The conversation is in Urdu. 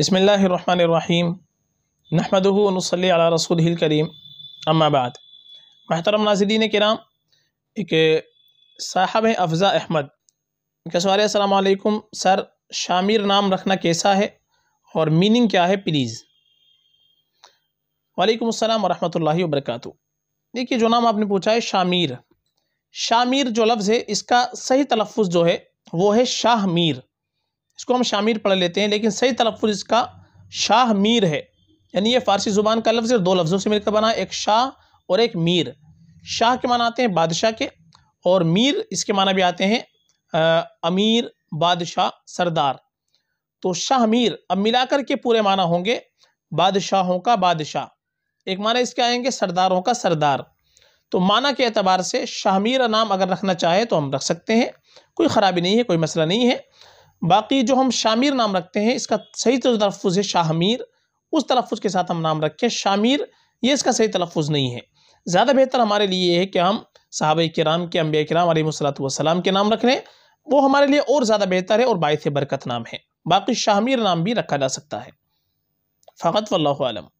بسم اللہ الرحمن الرحیم نحمده و اللہ علیہ رسول الکریم اما بعد محترم ناظرین کرام ایک صاحب احمد کا سوال ہے السلام علیکم سر شامیر نام رکھنا کیسا ہے اور میننگ کیا ہے پلیز وعلیکم السلام ورحمۃ اللہ وبرکاتہ دیکھیے جو نام آپ نے پوچھا ہے شامیر شامیر جو لفظ ہے اس کا صحیح تلفظ جو ہے وہ ہے شاہ میر اس کو ہم شامیر پڑھ لیتے ہیں لیکن صحیح تلفظ اس کا شاہ میر ہے یعنی یہ فارسی زبان کا لفظ دو لفظوں سے مل کر بنا ہے ایک شاہ اور ایک میر شاہ کے معنی آتے ہیں بادشاہ کے اور میر اس کے معنی بھی آتے ہیں امیر بادشاہ سردار تو شاہ میر اب ملا کر کے پورے معنی ہوں گے بادشاہوں کا بادشاہ ایک معنی اس کے آئیں گے سرداروں کا سردار تو معنی کے اعتبار سے شاہ میر نام اگر رکھنا چاہے تو ہم رکھ سکتے ہیں کوئی خرابی نہیں ہے کوئی مسئلہ نہیں ہے باقی جو ہم شامیر نام رکھتے ہیں اس کا صحیح تلفظ ہے شاہمیر اس تلفظ کے ساتھ ہم نام رکھیں شامیر یہ اس کا صحیح تلفظ نہیں ہے زیادہ بہتر ہمارے لیے یہ ہے کہ ہم صحابہ کرام کے انبیاء کرام علیہ السلام صلاحت کے نام لیں وہ ہمارے لیے اور زیادہ بہتر ہے اور باعث برکت نام ہے باقی شاہمیر نام بھی رکھا جا سکتا ہے فقط واللہ علم عالم